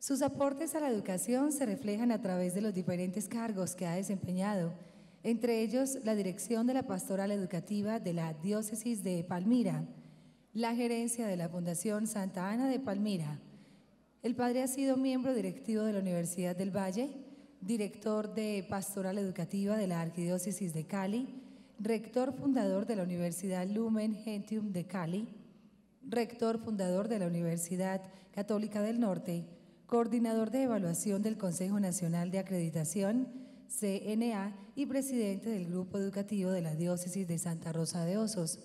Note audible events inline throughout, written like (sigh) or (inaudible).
Sus aportes a la educación se reflejan a través de los diferentes cargos que ha desempeñado, entre ellos la dirección de la Pastoral Educativa de la Diócesis de Palmira, la gerencia de la Fundación Santa Ana de Palmira. El padre ha sido miembro directivo de la Universidad del Valle, director de Pastoral Educativa de la Arquidiócesis de Cali, rector fundador de la Universidad Lumen Gentium de Cali, rector fundador de la Universidad Católica del Norte, coordinador de evaluación del Consejo Nacional de Acreditación, CNA, y presidente del Grupo Educativo de la Diócesis de Santa Rosa de Osos.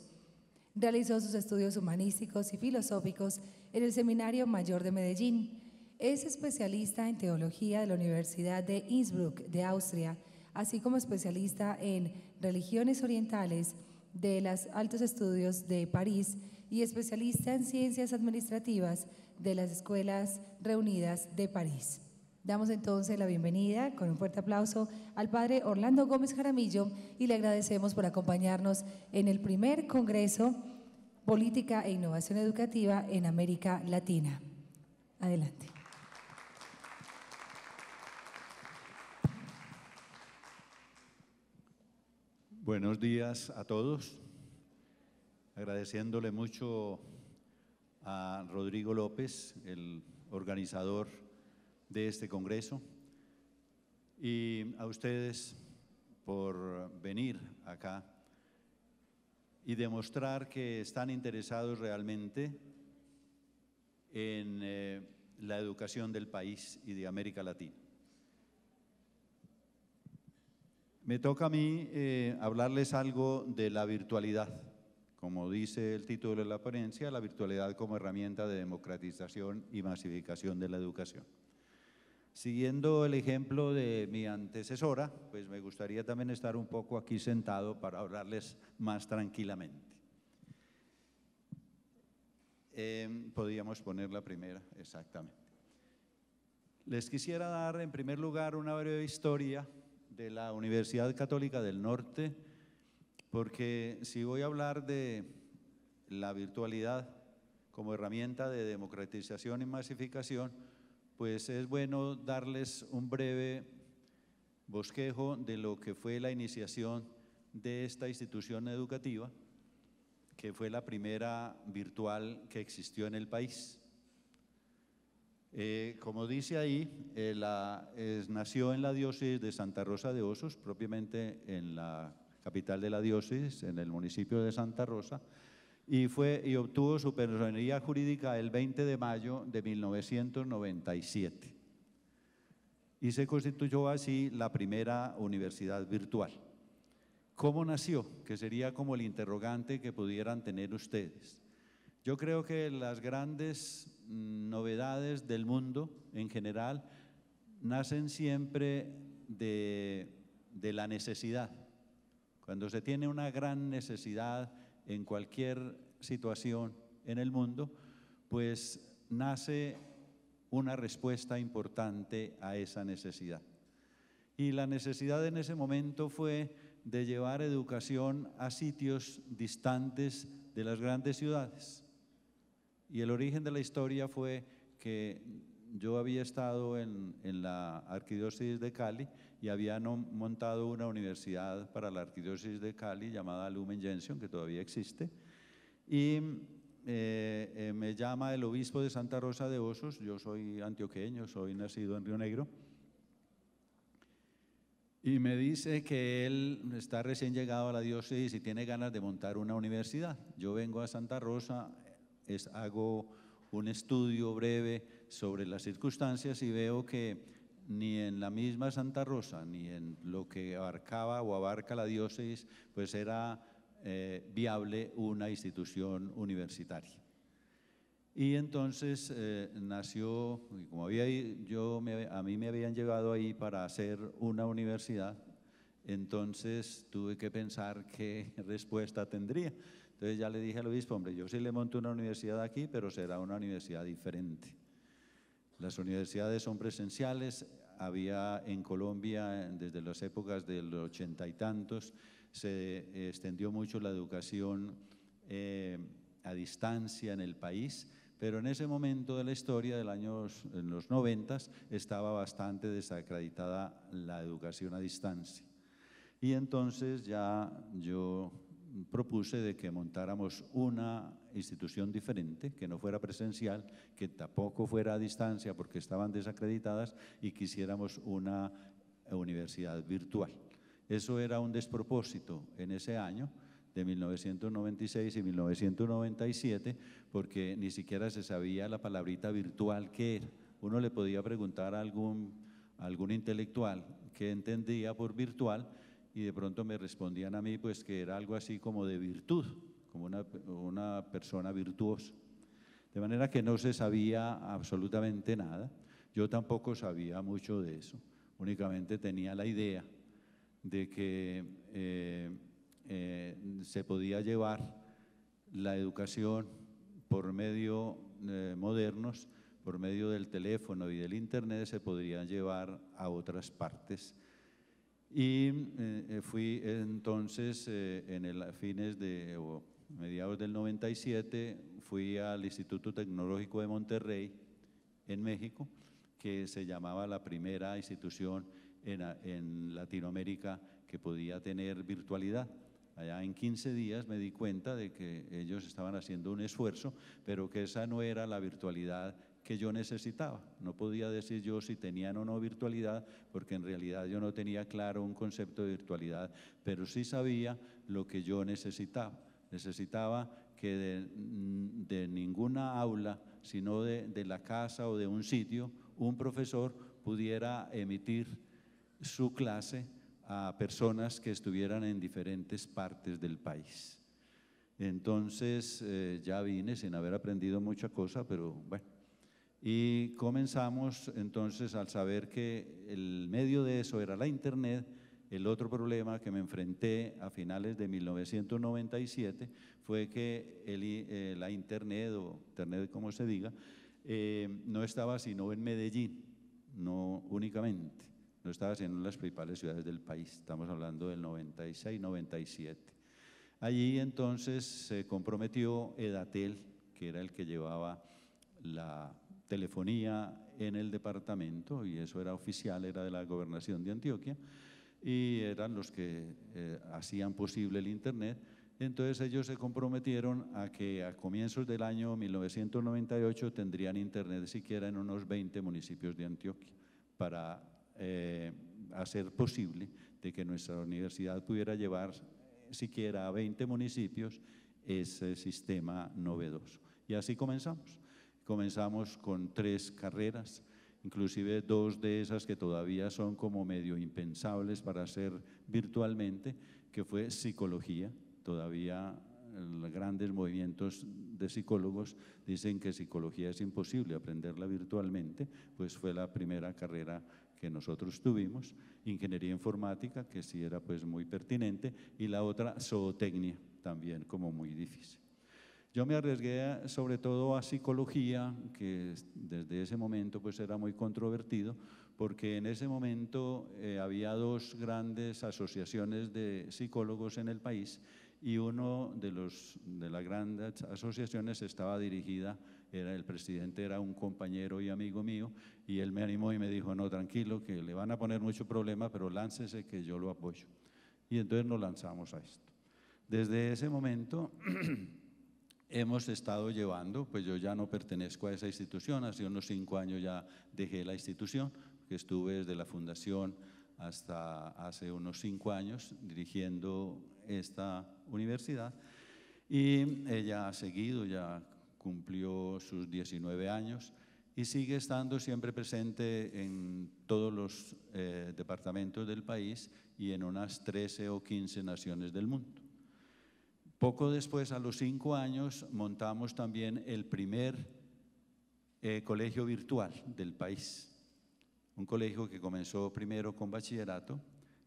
Realizó sus estudios humanísticos y filosóficos en el Seminario Mayor de Medellín. Es especialista en teología de la Universidad de Innsbruck, de Austria, así como especialista en religiones orientales de los altos estudios de París y especialista en ciencias administrativas de las Escuelas Reunidas de París. Damos entonces la bienvenida con un fuerte aplauso al padre Orlando Gómez Jaramillo y le agradecemos por acompañarnos en el primer Congreso Política e Innovación Educativa en América Latina. Adelante. Buenos días a todos agradeciéndole mucho a Rodrigo López, el organizador de este Congreso, y a ustedes por venir acá y demostrar que están interesados realmente en eh, la educación del país y de América Latina. Me toca a mí eh, hablarles algo de la virtualidad. Como dice el título de la apariencia, la virtualidad como herramienta de democratización y masificación de la educación. Siguiendo el ejemplo de mi antecesora, pues me gustaría también estar un poco aquí sentado para hablarles más tranquilamente. Em, podríamos poner la primera, exactamente. Les quisiera dar en primer lugar una breve historia de la Universidad Católica del Norte porque si voy a hablar de la virtualidad como herramienta de democratización y masificación, pues es bueno darles un breve bosquejo de lo que fue la iniciación de esta institución educativa, que fue la primera virtual que existió en el país. Eh, como dice ahí, eh, la, nació en la diócesis de Santa Rosa de Osos, propiamente en la capital de la diócesis, en el municipio de Santa Rosa, y, fue, y obtuvo su personería jurídica el 20 de mayo de 1997. Y se constituyó así la primera universidad virtual. ¿Cómo nació? Que sería como el interrogante que pudieran tener ustedes. Yo creo que las grandes mm, novedades del mundo en general nacen siempre de, de la necesidad cuando se tiene una gran necesidad en cualquier situación en el mundo, pues nace una respuesta importante a esa necesidad. Y la necesidad en ese momento fue de llevar educación a sitios distantes de las grandes ciudades. Y el origen de la historia fue que yo había estado en, la arquidiócesis de Cali y había montado una universidad para la arquidiócesis de Cali llamada Lumen Gentium, que todavía existe. Y eh, eh, me llama el obispo de Santa Rosa de Osos, yo soy antioqueño, soy nacido en Río Negro, y me dice que él está recién llegado a la diócesis y tiene ganas de montar una universidad. Yo vengo a Santa Rosa, es, hago un estudio breve sobre las circunstancias y veo que ni en la misma Santa Rosa, ni en lo que abarcaba o abarca la diócesis, pues era eh, viable una institución universitaria. Y entonces eh, nació, como había, yo a mí me habían llevado ahí para hacer una universidad, entonces tuve que pensar qué (laughs) respuesta tendría. Entonces ya le dije al obispo, hombre, yo sí le monto una universidad aquí, pero será una universidad diferente. Las universidades son presenciales. Había en Colombia, desde las épocas de los ochenta y tantos, se extendió mucho la educación eh, a distancia en el país, pero en ese momento de la historia, del año, en los noventas, estaba bastante desacreditada la educación a distancia. Y entonces ya yo propuse de que montáramos una institución diferente, que no fuera presencial, que tampoco fuera a distancia porque estaban desacreditadas y quisiéramos una universidad virtual. Eso era un despropósito en ese año de 1996 y 1997 porque ni siquiera se sabía la palabrita virtual que era. Uno le podía preguntar a algún, algún intelectual qué entendía por virtual y de pronto me respondían a mí pues que era algo así como de virtud como una, persona virtuosa. De manera que no se sabía absolutamente nada. Yo tampoco sabía mucho de eso. Únicamente tenía la idea de que eh, eh, se podía llevar la educación por medio eh, modernos, por medio del teléfono y del internet, se podrían llevar a otras partes. Y fui entonces en el, fines de, a mediados del 97 fui al Instituto Tecnológico de Monterrey, en México, que se llamaba la primera institución en, en Latinoamérica que podía tener virtualidad. Allá en 15 días me di cuenta de que ellos estaban haciendo un esfuerzo, pero que esa no era la virtualidad que yo necesitaba. No podía decir yo si tenían o no virtualidad, porque en realidad yo no tenía claro un concepto de virtualidad, pero sí sabía lo que yo necesitaba. Necesitaba que mm, de, ninguna aula, sino de, la casa o de un sitio, un profesor pudiera emitir su clase a personas que estuvieran en diferentes partes del país. Entonces eh, ya vine sin haber aprendido mucha cosa, pero bueno. Y comenzamos entonces al saber que el medio de eso era la internet, el otro problema que me enfrenté a finales de 1997 fue que eh, la Internet, o Internet como se diga, eh, no estaba sino en Medellín, no únicamente, no estaba sino en las principales ciudades del país, estamos hablando del 96-97. Allí entonces se comprometió Edatel, que era el que llevaba la telefonía en el departamento, y eso era oficial, era de la gobernación de Antioquia, y eran los que eh, hacían posible el Internet. Entonces ellos se comprometieron a que a comienzos del año 1998 tendrían Internet siquiera en unos 20 municipios de Antioquia para eh, hacer posible de que nuestra universidad pudiera llevar siquiera a 20 municipios ese sistema novedoso. Y así comenzamos. Comenzamos con tres carreras inclusive dos de esas que todavía son como medio impensables para hacer virtualmente, que fue psicología. Todavía eh, grandes movimientos de psicólogos dicen que psicología es imposible aprenderla virtualmente, pues fue la primera carrera que nosotros tuvimos, ingeniería informática, que sí era pues muy pertinente, y la otra zootecnia, también como muy difícil. Yo me arriesgué sobre todo a psicología, que desde ese momento pues era muy controvertido, porque en ese momento eh, había dos grandes asociaciones de psicólogos en el país y uno de, los, de las grandes asociaciones estaba dirigida, era el presidente era un compañero y amigo mío, y él me animó y me dijo, no, tranquilo, que le van a poner mucho problema, pero láncese que yo lo apoyo. Y entonces nos lanzamos a esto. Desde ese momento... (clears throat) hemos estado llevando, pues yo ya no pertenezco a esa institución, hace unos cinco años ya dejé la institución, que estuve desde la fundación hasta hace unos cinco años dirigiendo esta universidad y ella ha seguido, ya cumplió sus 19 años y sigue estando siempre presente en todos los eh, departamentos del país y en unas 13 o 15 naciones del mundo. Poco después, a los cinco años, montamos también el primer eh, colegio virtual del país. Un colegio que comenzó primero con bachillerato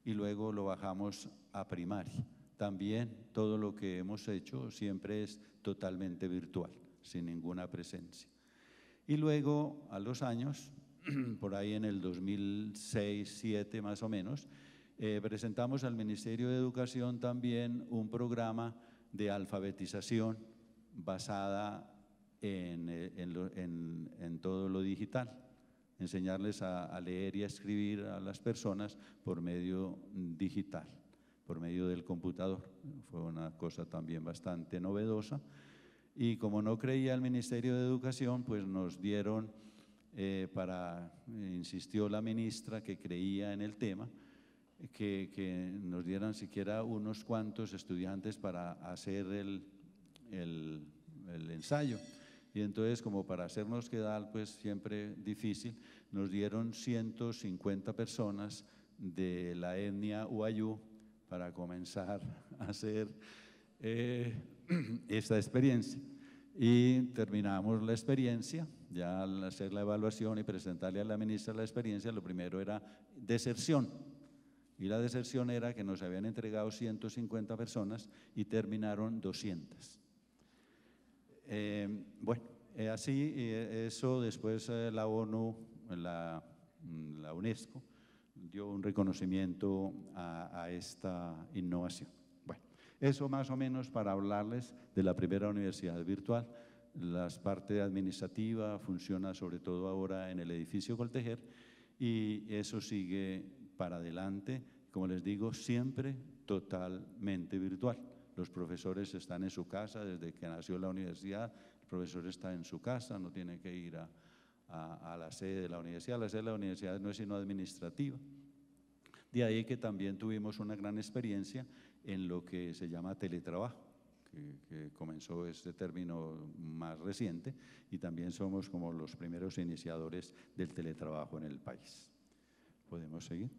y luego lo bajamos a primaria. También todo lo que hemos hecho siempre es totalmente virtual, sin ninguna presencia. Y luego, a los años, (clears throat) por ahí en el 2006-2007 más o menos, eh, presentamos al Ministerio de Educación también un programa de alfabetización basada eh, en, todo lo digital, enseñarles a, leer y a escribir a las personas por medio digital, por medio del computador. Fue una cosa también bastante novedosa. Y como no creía el Ministerio de Educación, pues nos dieron, eh, para, insistió la ministra que creía en el tema, que, nos dieran siquiera unos cuantos estudiantes para hacer el, ensayo. Y entonces, como para hacernos quedar pues siempre difícil, nos dieron 150 personas de la etnia Uayú para comenzar a hacer eh, (clears throat) esta experiencia. Y terminamos la experiencia, ya al hacer la evaluación y presentarle a la ministra la experiencia, lo primero era deserción. Y la deserción era que nos habían entregado 150 personas y terminaron 200. Eh, bueno, eh, así eh, eso después la ONU, mm, la, UNESCO, dio un reconocimiento a, a esta innovación. Bueno, eso más o menos para hablarles de la primera universidad virtual. La parte administrativa funciona sobre todo ahora en el edificio Coltejer y eso sigue para adelante, como les digo, siempre totalmente virtual. Los profesores están en su casa, desde que nació la universidad, el profesor está en su casa, no tiene que ir a, la sede de la universidad. La sede de la universidad no es sino administrativa. De ahí que también tuvimos una gran experiencia en lo que se llama teletrabajo, que, que, comenzó este término más reciente, y también somos como los primeros iniciadores del teletrabajo en el país. ¿Podemos seguir?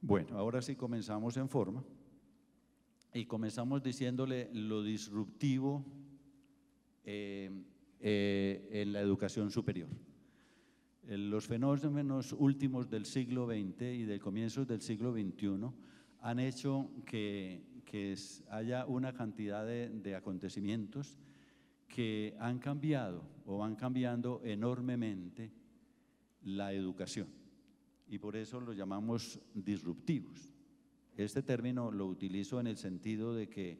Bueno, ahora sí comenzamos en forma y comenzamos diciéndole lo disruptivo eh, eh, en la educación superior. Eh, los fenómenos últimos del siglo XX y del comienzo del siglo XXI han hecho que, haya una cantidad de acontecimientos que han cambiado o van cambiando enormemente la educación y por eso lo llamamos disruptivos. Este término lo utilizo en el sentido de que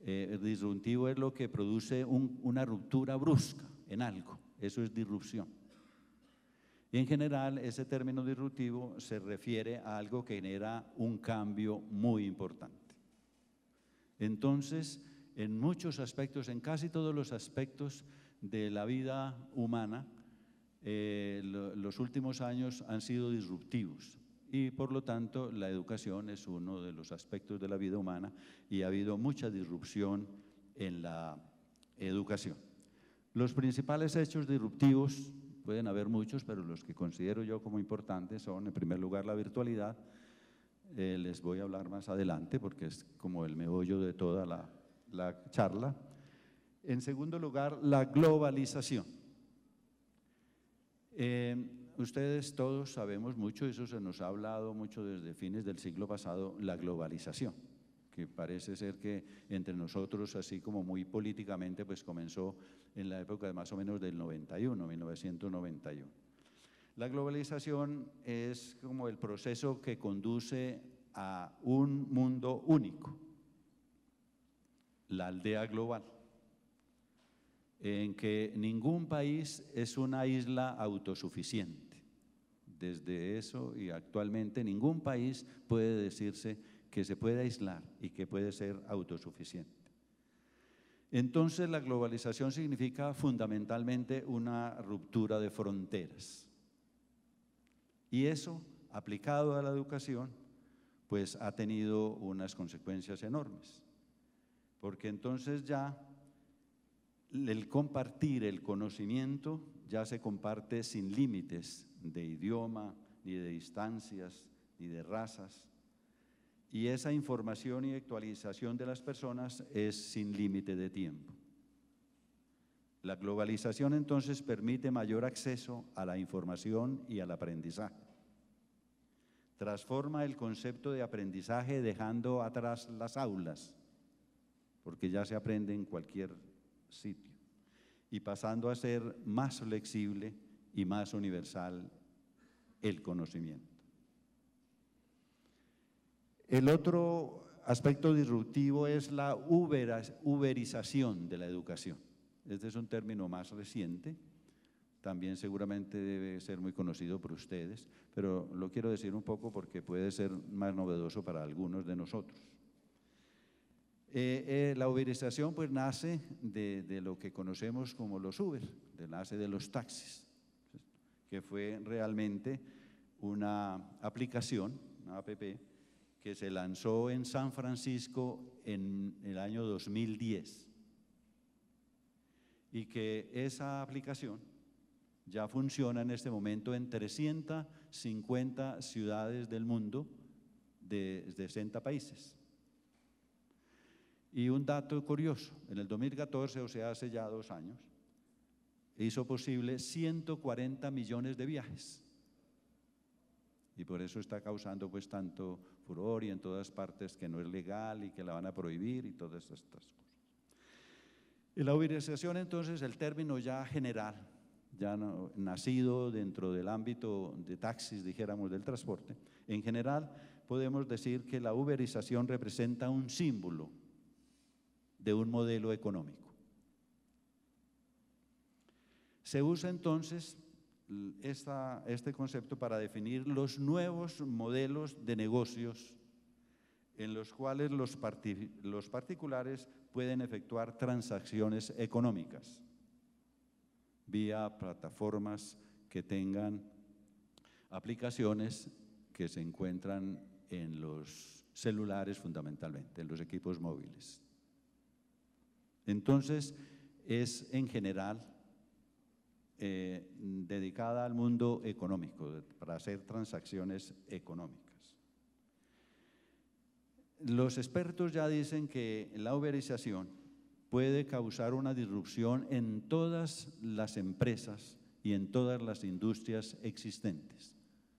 eh, el disruptivo es lo que produce una ruptura brusca en algo, eso es disrupción. Y en general ese término disruptivo se refiere a algo que genera un cambio muy importante. Entonces, en muchos aspectos, en casi todos los aspectos de la vida humana, eh, los últimos años han sido disruptivos y por lo tanto la educación es uno de los aspectos de la vida humana y ha habido mucha disrupción en la educación. Los principales hechos disruptivos, pueden haber muchos, pero los que considero yo como importantes son, en primer lugar, la virtualidad. Eh, les voy a hablar más adelante porque es como el meollo de toda la charla. En segundo lugar, la globalización. Em, ustedes todos sabemos mucho, eso se nos ha hablado mucho desde fines del siglo pasado, la globalización, que parece ser que entre nosotros, así como muy políticamente, pues comenzó en la época de más o menos del 91, 1991. La globalización es como el proceso que conduce a un mundo único, la aldea global en que ningún país es una isla autosuficiente. Desde eso y actualmente ningún país puede decirse que se puede aislar y que puede ser autosuficiente. Entonces la globalización significa fundamentalmente una ruptura de fronteras. Y eso, aplicado a la educación, pues ha tenido unas consecuencias enormes. Porque entonces ya el compartir el conocimiento ya se comparte sin límites de idioma, ni de distancias, ni de razas. Y esa información y actualización de las personas es sin límite de tiempo. La globalización entonces permite mayor acceso a la información y al aprendizaje. Transforma el concepto de aprendizaje dejando atrás las aulas, porque ya se aprende en cualquier sitio y pasando a ser más flexible y más universal el conocimiento. El otro aspecto disruptivo es la uberización de la educación. Este es un término más reciente, también seguramente debe ser muy conocido por ustedes, pero lo quiero decir un poco porque puede ser más novedoso para algunos de nosotros. Eh, eh, la uberización pues nace de, lo que conocemos como los Uber, de, nace de los taxis, que fue realmente una aplicación, una app, que se lanzó en San Francisco en el año 2010 y que esa aplicación ya funciona en este momento en 350 ciudades del mundo de 60 países. Y un dato curioso, en el 2014, o sea, hace ya dos años, hizo posible 140 millones de viajes. Y por eso está causando pues tanto furor y en todas partes que no es legal y que la van a prohibir y todas estas cosas. Y la uberización entonces, el término ya general, ya nacido dentro del ámbito de taxis, dijéramos, del transporte, en general podemos decir que la uberización representa un símbolo de un modelo económico. Se usa entonces este concepto para definir los nuevos modelos de negocios en los cuales los, los particulares pueden efectuar transacciones económicas vía plataformas que tengan aplicaciones que se encuentran en los celulares fundamentalmente, en los equipos móviles. Entonces, es en general eh, dedicada al mundo económico, para hacer transacciones económicas. Los expertos ya dicen que la uberización puede causar una disrupción en todas las empresas y en todas las industrias existentes,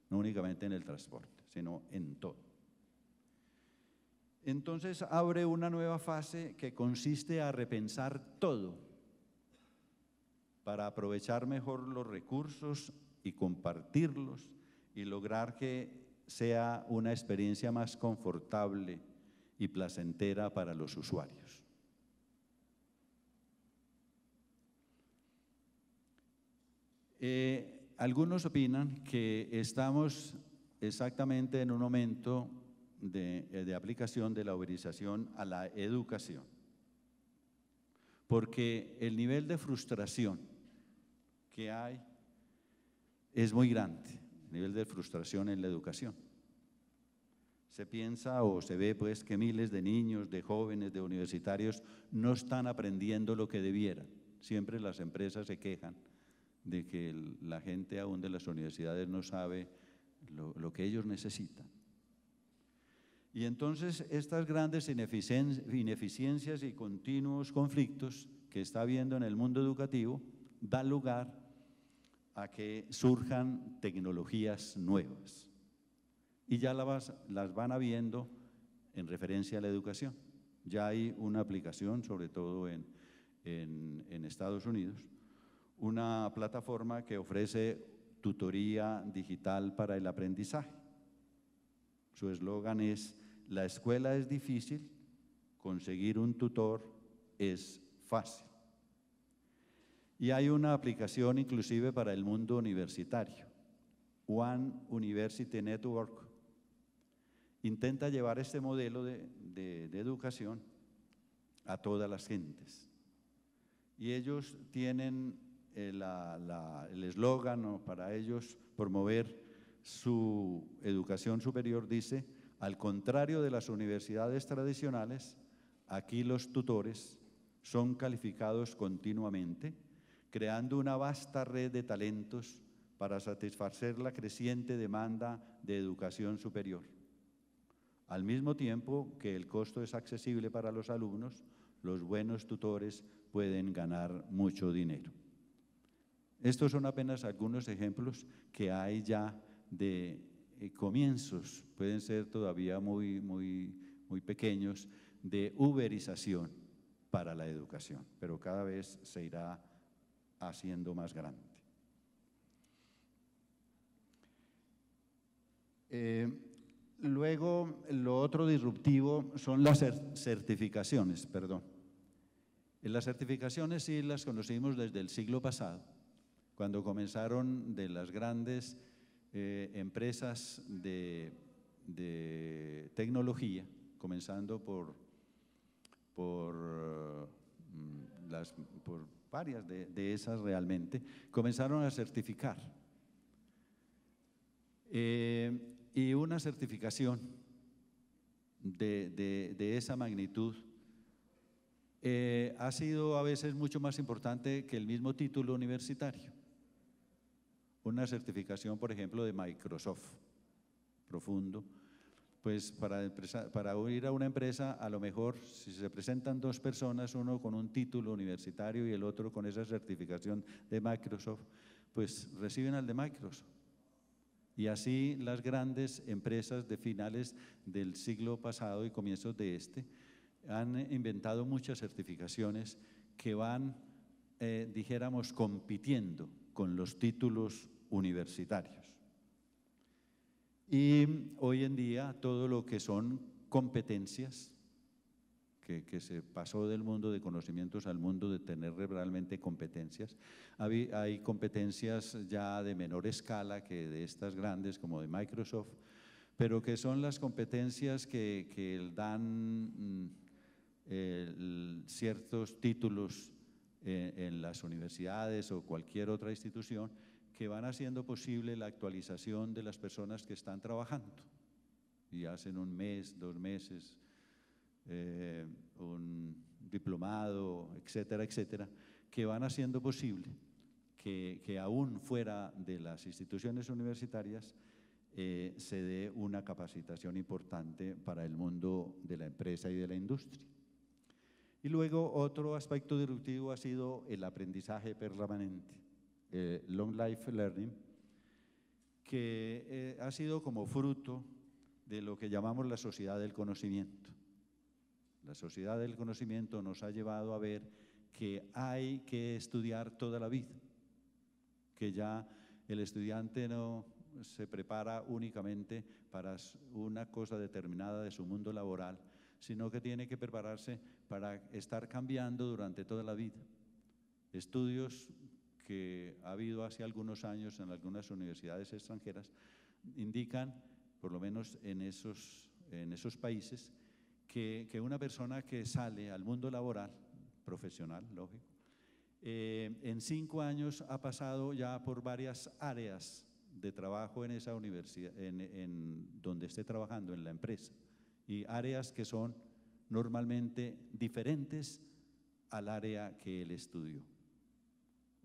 no únicamente en el transporte, sino en todo entonces abre una nueva fase que consiste a repensar todo para aprovechar mejor los recursos y compartirlos y lograr que sea una experiencia más confortable y placentera para los usuarios. Eh, algunos opinan que estamos exactamente en un momento eh, de, aplicación de la uberización a la educación. Porque el nivel de frustración que hay es muy grande, el nivel de frustración en la educación. Se piensa o se ve pues que miles de niños, de jóvenes, de universitarios no están aprendiendo lo que debieran. Siempre las empresas se quejan de que la gente aún de las universidades no sabe lo que ellos necesitan. Y entonces estas grandes ineficiencias y continuos conflictos que está habiendo en el mundo educativo da lugar a que surjan tecnologías nuevas. Y ya las, van habiendo en referencia a la educación. Ya hay una aplicación, sobre todo en Estados Unidos, una plataforma que ofrece tutoría digital para el aprendizaje. Su eslogan es la escuela es difícil, conseguir un tutor es fácil. Y hay una aplicación inclusive para el mundo universitario. One University Network intenta llevar este modelo de, educación a todas las gentes. Y ellos tienen eh, el eslogan para ellos promover su educación superior, dice, al contrario de las universidades tradicionales, aquí los tutores son calificados continuamente, creando una vasta red de talentos para satisfacer la creciente demanda de educación superior. Al mismo tiempo que el costo es accesible para los alumnos, los buenos tutores pueden ganar mucho dinero. Estos son apenas algunos ejemplos que hay ya de eh, comienzos, pueden ser todavía muy, muy, muy pequeños, de uberización para la educación, pero cada vez se irá haciendo más grande. Eh, luego, lo otro disruptivo son las certificaciones, perdón. Eh, las certificaciones sí las conocimos desde el siglo pasado, cuando comenzaron de las grandes eh, empresas de, tecnología, comenzando por, por, mm, varias de, esas realmente, comenzaron a certificar. Eh, y una certificación de, esa magnitud eh, ha sido a veces mucho más importante que el mismo título universitario una certificación, por ejemplo, de Microsoft, profundo, pues para, empresa, ir a una empresa, a lo mejor si se presentan dos personas, uno con un título universitario y el otro con esa certificación de Microsoft, pues reciben al de Microsoft. Y así las grandes empresas de finales del siglo pasado y comienzos de este han inventado muchas certificaciones que van, eh, dijéramos, compitiendo con los títulos universitarios. Y hoy en día todo lo que son competencias, que, se pasó del mundo de conocimientos al mundo de tener realmente competencias. Hay, competencias ya de menor escala que de estas grandes como de Microsoft, pero que son las competencias que, que dan mm, ciertos títulos eh, en las universidades o cualquier otra institución que van haciendo posible la actualización de las personas que están trabajando. Y hacen un mes, dos meses, eh, un diplomado, etcétera, etcétera, que van haciendo posible que, que aún fuera de las instituciones universitarias eh, se dé una capacitación importante para el mundo de la empresa y de la industria. Y luego otro aspecto disruptivo ha sido el aprendizaje permanente. Eh, Long Life Learning, que eh, ha sido como fruto de lo que llamamos la sociedad del conocimiento. La sociedad del conocimiento nos ha llevado a ver que hay que estudiar toda la vida, que ya el estudiante no se prepara únicamente para una cosa determinada de su mundo laboral, sino que tiene que prepararse para estar cambiando durante toda la vida. Estudios que ha habido hace algunos años en algunas universidades extranjeras indican, por lo menos en esos, en esos países, que, una persona que sale al mundo laboral, profesional, lógico, eh, en cinco años ha pasado ya por varias áreas de trabajo en esa universidad, en, en donde esté trabajando, en la empresa, y áreas que son normalmente diferentes al área que él estudió.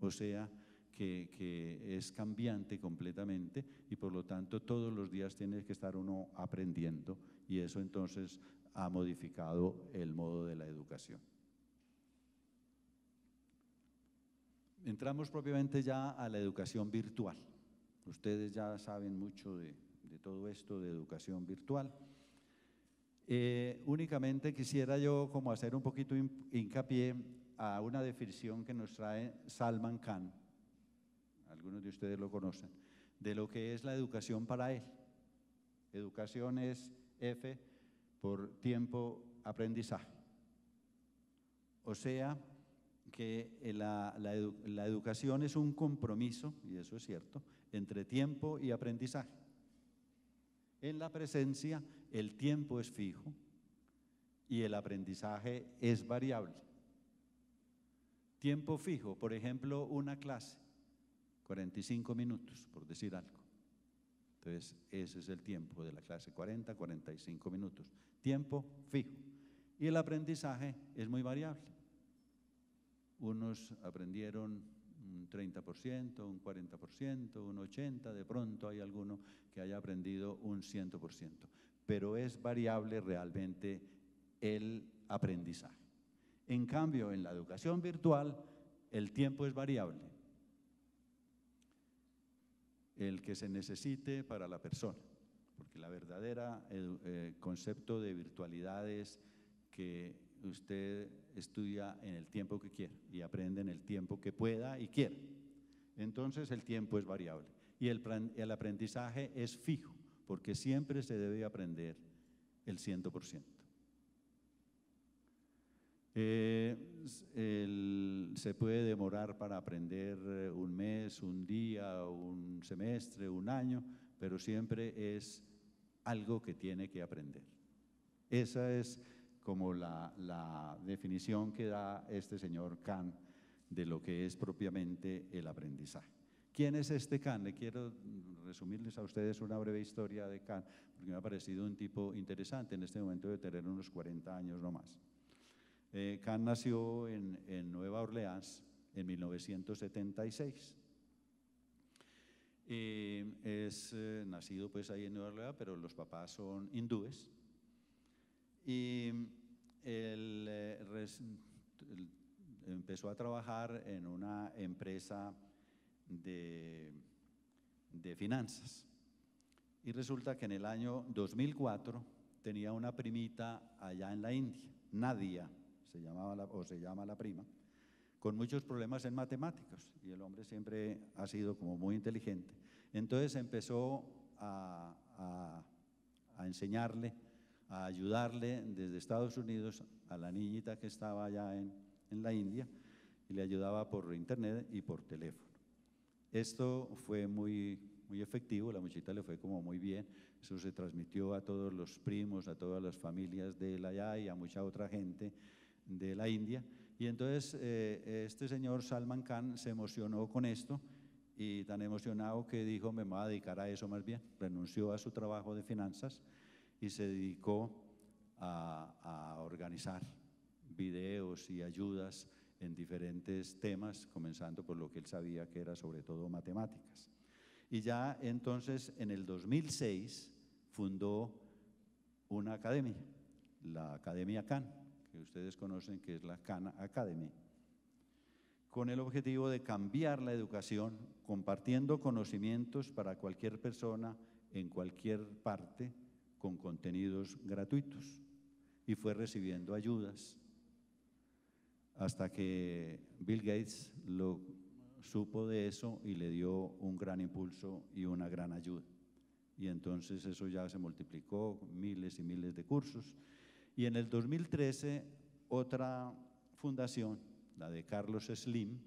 O sea, que, es cambiante completamente y por lo tanto todos los días tiene que estar uno aprendiendo y eso entonces ha modificado el modo de la educación. Entramos propiamente ya a la educación virtual. Ustedes ya saben mucho de, todo esto de educación virtual. Eh, únicamente quisiera yo como hacer un poquito hincapié a una definición que nos trae Salman Khan, algunos de ustedes lo conocen, de lo que es la educación para él. Educación es F por tiempo aprendizaje. O sea, que eh, la, la, educación es un compromiso, y eso es cierto, entre tiempo y aprendizaje. En la presencia el tiempo es fijo y el aprendizaje es variable. Tiempo fijo, por ejemplo, una clase, 45 minutos, por decir algo. Entonces, ese es el tiempo de la clase, 40, 45 minutos. Tiempo fijo. Y el aprendizaje es muy variable. Unos aprendieron un 30%, un 40%, un 80%, de pronto hay alguno que haya aprendido un 100%. Pero es variable realmente el aprendizaje. En cambio, en la educación virtual, el tiempo es variable. El que se necesite para la persona. Porque la verdadera eh, eh, concepto de virtualidad es que usted estudia en el tiempo que quiera y aprende en el tiempo que pueda y quiera. Entonces el tiempo es variable y el, el aprendizaje es fijo porque siempre se debe aprender el 100%. Eh, se puede demorar para aprender eh, un mes, un día, un semestre, un año, pero siempre es algo que tiene que aprender. Esa es como la, definición que da este señor Kahn de lo que es propiamente el aprendizaje. ¿Quién es este Kahn? Le quiero resumirles a ustedes una breve historia de Kahn, porque me ha parecido un tipo interesante. En este momento de tener unos 40 años no más. Eh, Khan nació en, Nueva Orleans en 1976. es eh, nacido pues ahí en Nueva Orleans, pero los papás son hindúes. Y eh, empezó a trabajar en una empresa de, de finanzas. Y resulta que en el año 2004 tenía una primita allá en la India, Nadia se llamaba o se llama la prima, con muchos problemas en matemáticos, y el hombre siempre ha sido como muy inteligente. Entonces empezó a, a, enseñarle, a ayudarle desde Estados Unidos a la niñita que estaba allá en, en la India y le ayudaba por internet y por teléfono. Esto fue muy muy efectivo, la muchita le fue como muy bien, eso se transmitió a todos los primos, a todas las familias de él allá y a mucha otra gente de la India. Y entonces eh, eh, este señor Salman Khan se emocionó con esto y tan emocionado que dijo, me voy a dedicar a eso más bien. Renunció a su trabajo de finanzas y se dedicó a, a organizar videos y ayudas en diferentes temas, comenzando por lo que él sabía que era sobre todo matemáticas. Y ya entonces en el 2006 fundó una academia, la Academia Khan que ustedes conocen, que es la Khan Academy, con el objetivo de cambiar la educación, compartiendo conocimientos para cualquier persona en cualquier parte con contenidos gratuitos. Y fue recibiendo ayudas hasta que Bill Gates lo supo de eso y le dio un gran impulso y una gran ayuda. Y entonces eso ya se multiplicó, miles y miles de cursos. Y en el 2013, otra fundación, la de Carlos Slim,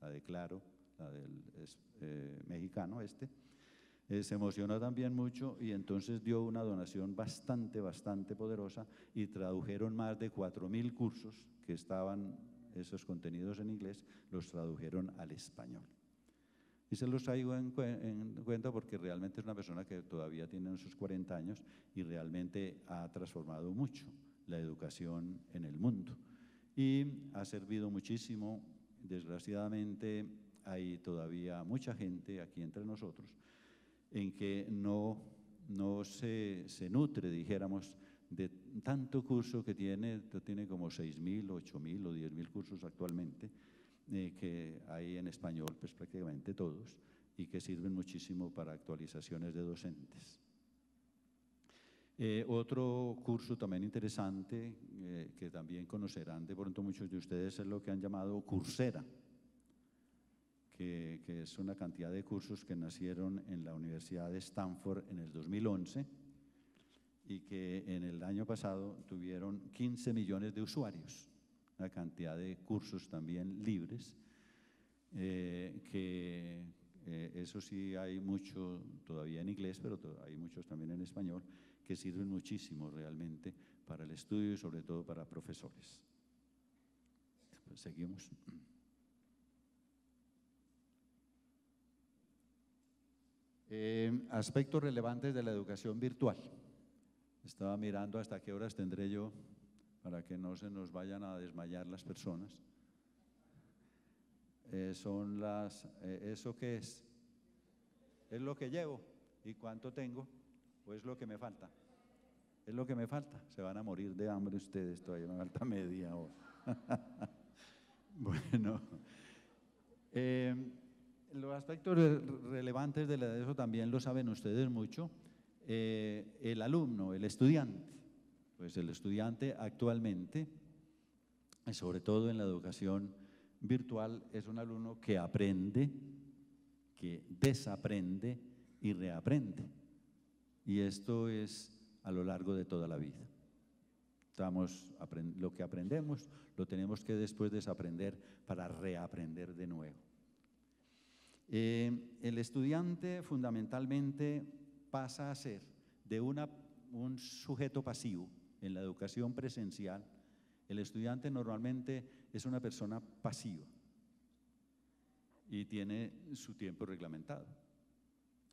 la de Claro, la del eh, mexicano este, eh, se emocionó también mucho y entonces dio una donación bastante, bastante poderosa y tradujeron más de 4.000 cursos que estaban, esos contenidos en inglés, los tradujeron al español. Y se los traigo en, cuenta porque realmente es una persona que todavía tiene sus 40 años y realmente ha transformado mucho la educación en el mundo. Y ha servido muchísimo. Desgraciadamente hay todavía mucha gente aquí entre nosotros en que no, no se, se nutre, dijéramos, de tanto curso que tiene, tiene como 6.000, 8.000 o 10.000 cursos actualmente que hay en español, pues prácticamente todos, y que sirven muchísimo para actualizaciones de docentes. Eh, otro curso también interesante, eh, que también conocerán de pronto muchos de ustedes, es lo que han llamado Coursera, que, que es una cantidad de cursos que nacieron en la Universidad de Stanford en el 2011 y que en el año pasado tuvieron 15 millones de usuarios cantidad de cursos también libres, eh, que eh, eso sí hay mucho todavía en inglés, pero hay muchos también en español, que sirven muchísimo realmente para el estudio y sobre todo para profesores. seguimos. Eh, aspectos relevantes de la educación virtual. Estaba mirando hasta qué horas tendré yo para que no se nos vayan a desmayar las personas. Eh, son las, eh, ¿Eso qué es? Es lo que llevo. ¿Y cuánto tengo? ¿O es lo que me falta? Es lo que me falta. Se van a morir de hambre ustedes todavía, me falta media hora. (laughs) bueno, eh, los aspectos relevantes de ESO también lo saben ustedes mucho. el alumno, el estudiante pues el estudiante actualmente, eh, sobre todo en la educación virtual, es un alumno que aprende, que desaprende y reaprende. Y esto es a lo largo de toda la vida. Estamos, lo que aprendemos lo tenemos que después desaprender para reaprender de nuevo. Eh, el estudiante fundamentalmente pasa a ser de una, un sujeto pasivo en la educación presencial, el estudiante normalmente es una persona pasiva y tiene su tiempo reglamentado.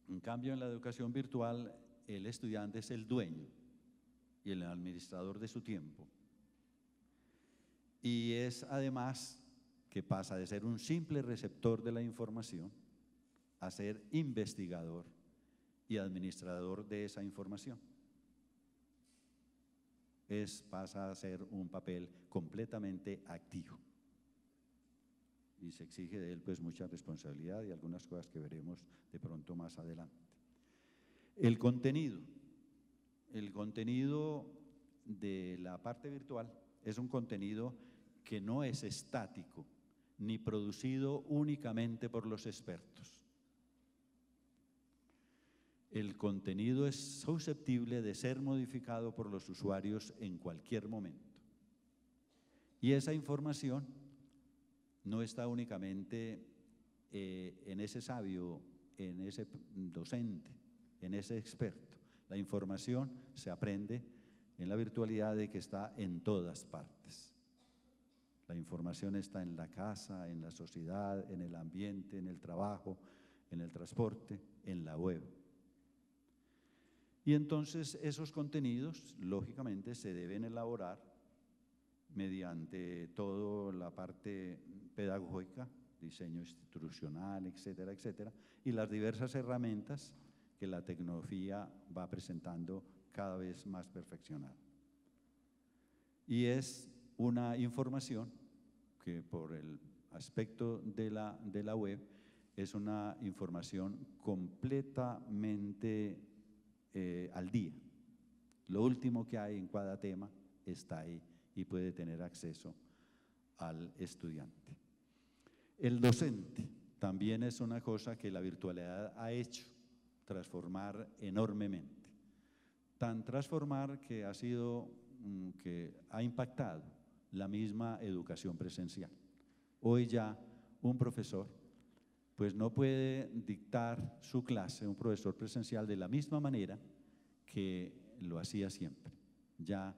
En cambio, en la educación virtual, el estudiante es el dueño y el administrador de su tiempo. Y es además que pasa de ser un simple receptor de la información a ser investigador y administrador de esa información es, pasa a ser un papel completamente activo. Y se exige de él pues mucha responsabilidad y algunas cosas que veremos de pronto más adelante. El contenido. El contenido de la parte virtual es un contenido que no es estático ni producido únicamente por los expertos el contenido es susceptible de ser modificado por los usuarios en cualquier momento. Y esa información no está únicamente eh, en ese sabio, en ese docente, en ese experto. La información se aprende en la virtualidad de que está en todas partes. La información está en la casa, en la sociedad, en el ambiente, en el trabajo, en el transporte, en la web. Y entonces esos contenidos, lógicamente, se deben elaborar mediante toda la parte pedagógica, diseño institucional, etcétera, etcétera, y las diversas herramientas que la tecnología va presentando cada vez más perfeccionada. Y es una información que por el aspecto de la, de la web es una información completamente eh, al día. Lo último que hay en cada tema está ahí y puede tener acceso al estudiante. El docente también es una cosa que la virtualidad ha hecho transformar enormemente. Tan transformar que ha sido, mm, que ha impactado la misma educación presencial. Hoy ya un profesor pues no puede dictar su clase un profesor presencial de la misma manera que lo hacía siempre. Ya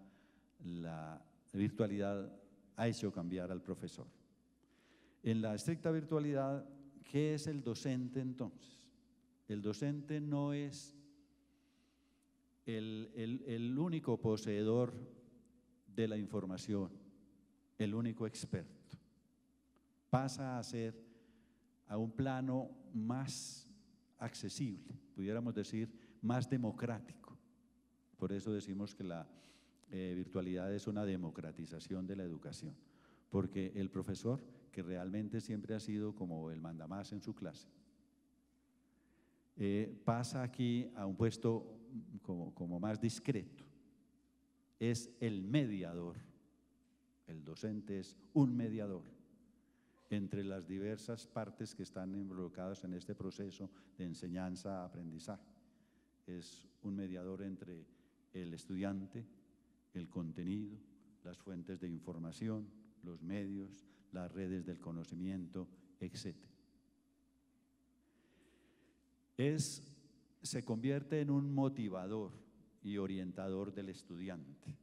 la virtualidad ha hecho cambiar al profesor. En la estricta virtualidad, ¿qué es el docente entonces? El docente no es el, el único poseedor de la información, el único experto. Pasa a ser a un plano más accesible, pudiéramos decir, más democrático. Por eso decimos que la eh, virtualidad es una democratización de la educación, porque el profesor, que realmente siempre ha sido como el mandamás en su clase, eh, pasa aquí a un puesto como más discreto. Es el mediador. El docente es un mediador entre las diversas partes que están involucradas en este proceso de enseñanza-aprendizaje. Es un mediador entre el estudiante, el contenido, las fuentes de información, los medios, las redes del conocimiento, etc. Es, se convierte en un motivador y orientador del estudiante.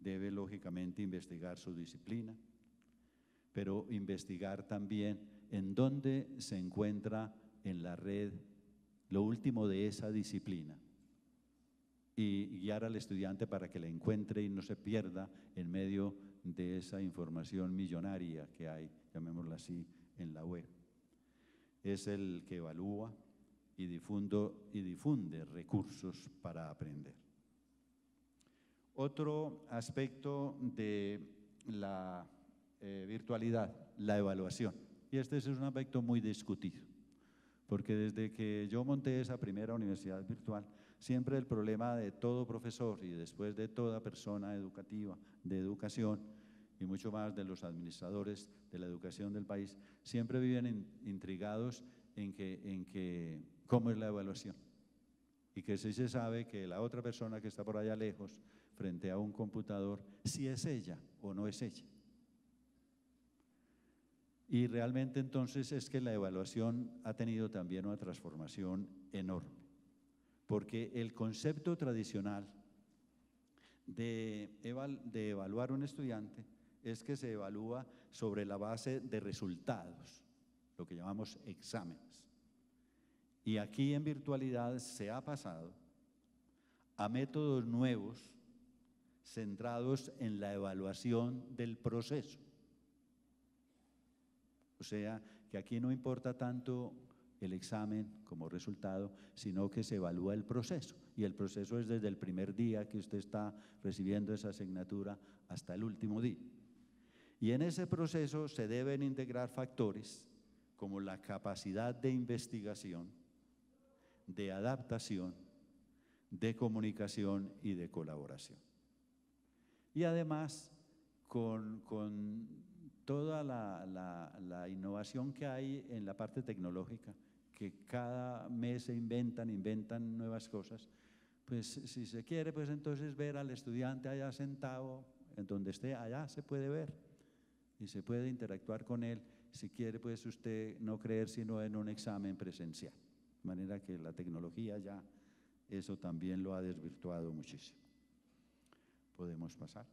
Debe lógicamente investigar su disciplina, pero investigar también en dónde se encuentra en la red lo último de esa disciplina y guiar al estudiante para que le encuentre y no se pierda en medio de esa información millonaria que hay, llamémosla así, en la web. Es el que evalúa y, y difunde recursos para aprender. Otro aspecto de la eh, virtualidad, la evaluación. Y este es un aspecto muy discutido, porque desde que yo monté esa primera universidad virtual, siempre el problema de todo profesor y después de toda persona educativa, de educación, y mucho más de los administradores de la educación del país, siempre viven intrigados en que, en que cómo es la evaluación. Y que si se sabe que la otra persona que está por allá lejos, frente a un computador, si es ella o no es ella. Y realmente entonces es que la evaluación ha tenido también una transformación enorme, porque el concepto tradicional de, evaluar a un estudiante es que se evalúa sobre la base de resultados, lo que llamamos exámenes. Y aquí en virtualidad se ha pasado a métodos nuevos centrados en la evaluación del proceso. O sea, que aquí no importa tanto el examen como resultado, sino que se evalúa el proceso. Y el proceso es desde el primer día que usted está recibiendo esa asignatura hasta el último día. Y en ese proceso se deben integrar factores como la capacidad de investigación, de adaptación, de comunicación y de colaboración. Y además, con, con toda la, innovación que hay en la parte tecnológica, que cada mes se inventan, inventan nuevas cosas, pues si se quiere, pues entonces ver al estudiante allá sentado, en donde esté, allá se puede ver y se puede interactuar con él, si quiere, pues usted no creer sino en un examen presencial. De manera que la tecnología ya eso también lo ha desvirtuado muchísimo. Podemos pasar.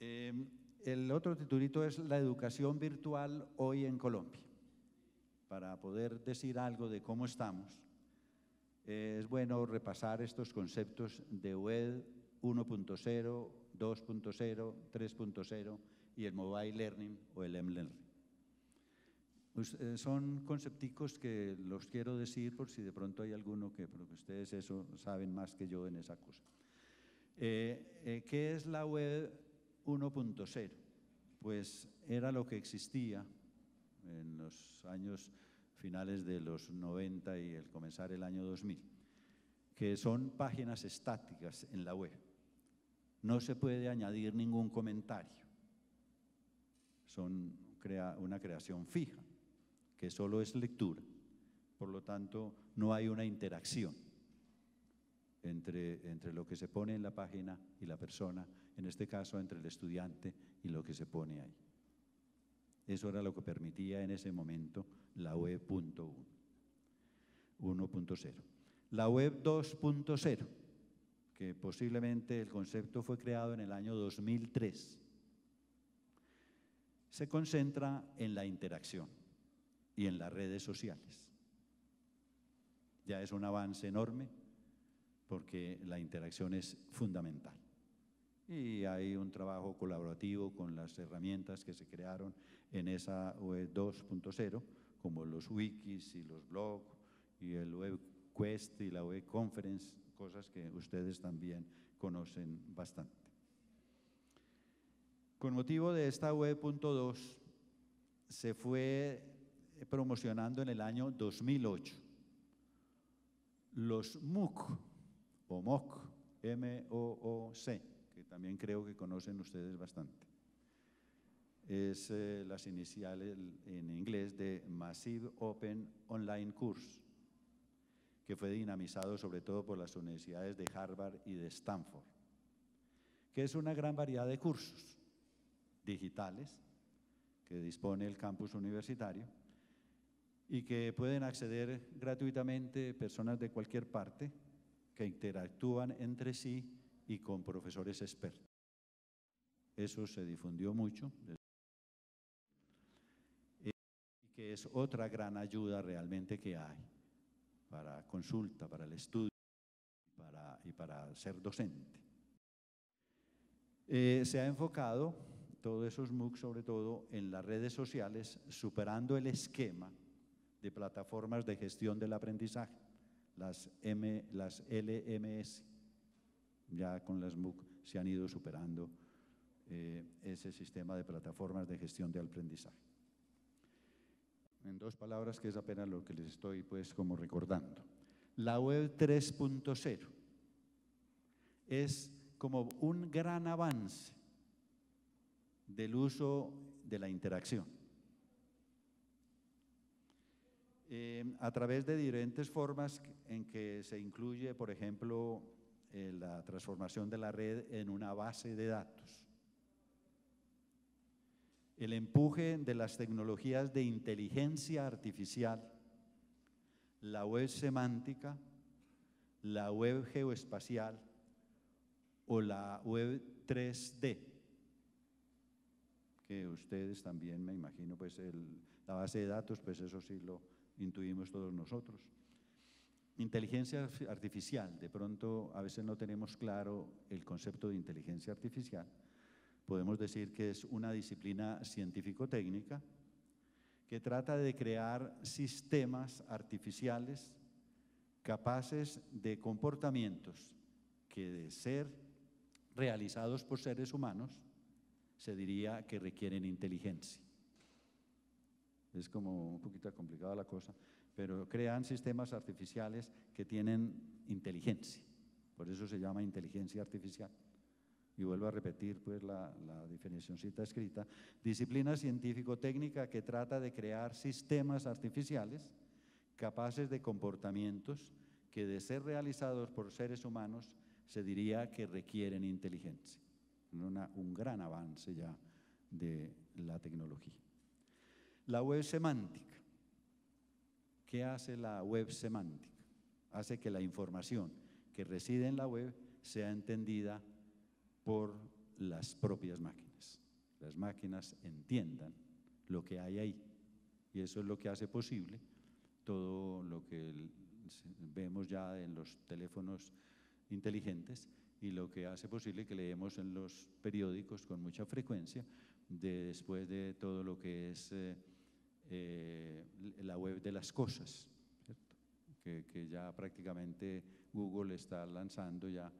Em, el otro titulito es La educación virtual hoy en Colombia. Para poder decir algo de cómo estamos, es bueno repasar estos conceptos de web 1.0, 2.0, 3.0 y el Mobile Learning o el m eh, Son concepticos que los quiero decir por si de pronto hay alguno que, porque ustedes eso saben más que yo en esa cosa. Eh, eh, ¿Qué es la web 1.0, pues era lo que existía en los años finales de los 90 y el comenzar el año 2000, que son páginas estáticas en la web. No se puede añadir ningún comentario. Son una creación fija, que solo es lectura. Por lo tanto, no hay una interacción entre, entre lo que se pone en la página y la persona en este caso entre el estudiante y lo que se pone ahí. Eso era lo que permitía en ese momento la web 1.0. La web 2.0, que posiblemente el concepto fue creado en el año 2003, se concentra en la interacción y en las redes sociales. Ya es un avance enorme porque la interacción es fundamental y hay un trabajo colaborativo con las herramientas que se crearon en esa web 2.0, como los wikis y los blogs y el web quest y la web conference, cosas que ustedes también conocen bastante. Con motivo de esta web 2, se fue promocionando en el año 2008 los MOOC o MOOC, también creo que conocen ustedes bastante. Es eh, las iniciales en inglés de Massive Open Online Course, que fue dinamizado sobre todo por las universidades de Harvard y de Stanford, que es una gran variedad de cursos digitales que dispone el campus universitario y que pueden acceder gratuitamente personas de cualquier parte que interactúan entre sí y con profesores expertos. Eso se difundió mucho, eh, y que es otra gran ayuda realmente que hay para consulta, para el estudio y para ser docente. Eh, se ha enfocado todos esos MOOCs sobre todo en las redes sociales, superando el esquema de plataformas de gestión del aprendizaje, las, M, las LMS ya con las MOOC se han ido superando eh, ese sistema de plataformas de gestión de aprendizaje. En dos palabras, que es apenas lo que les estoy pues como recordando. La web 3.0 es como un gran avance del uso de la interacción. Eh, a través de diferentes formas en que se incluye, por ejemplo, eh, la transformación de la red en una base de datos. El empuje de las tecnologías de inteligencia artificial, la web semántica, la web geoespacial o la web 3D, que ustedes también, me imagino, pues la base de datos, pues eso sí lo intuimos todos nosotros. Inteligencia artificial. De pronto, a veces no tenemos claro el concepto de inteligencia artificial. Podemos decir que es una disciplina científico-técnica que trata de crear sistemas artificiales capaces de comportamientos que de ser realizados por seres humanos se diría que requieren inteligencia. Es como un poquito complicada la cosa pero crean sistemas artificiales que tienen inteligencia. Por eso se llama inteligencia artificial. Y vuelvo a repetir pues, la, definición definicióncita escrita. Disciplina científico-técnica que trata de crear sistemas artificiales capaces de comportamientos que de ser realizados por seres humanos se diría que requieren inteligencia. un gran avance ya de la tecnología. La web semántica ¿Qué hace la web semántica? Hace que la información que reside en la web sea entendida por las propias máquinas. Las máquinas entiendan lo que hay ahí. Y eso es lo que hace posible todo lo que vemos ya en los teléfonos inteligentes y lo que hace posible que leemos en los periódicos con mucha frecuencia después de todo lo que es... Eh, eh, la web de las cosas, que, ya prácticamente Google está lanzando ya